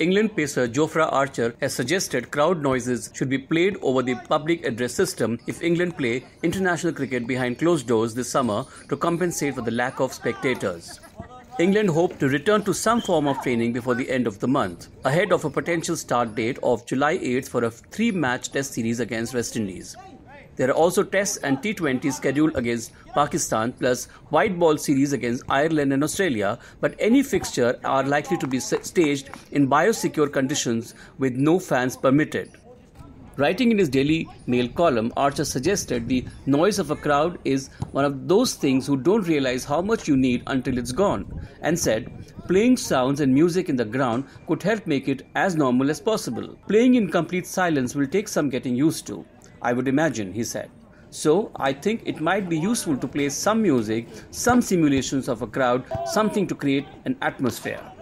England pacer Jofra Archer has suggested crowd noises should be played over the public address system if England play international cricket behind closed doors this summer to compensate for the lack of spectators. England hope to return to some form of training before the end of the month, ahead of a potential start date of July 8 for a three match test series against West Indies. There are also tests and T20 scheduled against Pakistan plus white ball series against Ireland and Australia, but any fixture are likely to be staged in biosecure conditions with no fans permitted. Writing in his Daily Mail column, Archer suggested the noise of a crowd is one of those things who don't realize how much you need until it's gone, and said, Playing sounds and music in the ground could help make it as normal as possible. Playing in complete silence will take some getting used to. I would imagine, he said. So I think it might be useful to play some music, some simulations of a crowd, something to create an atmosphere.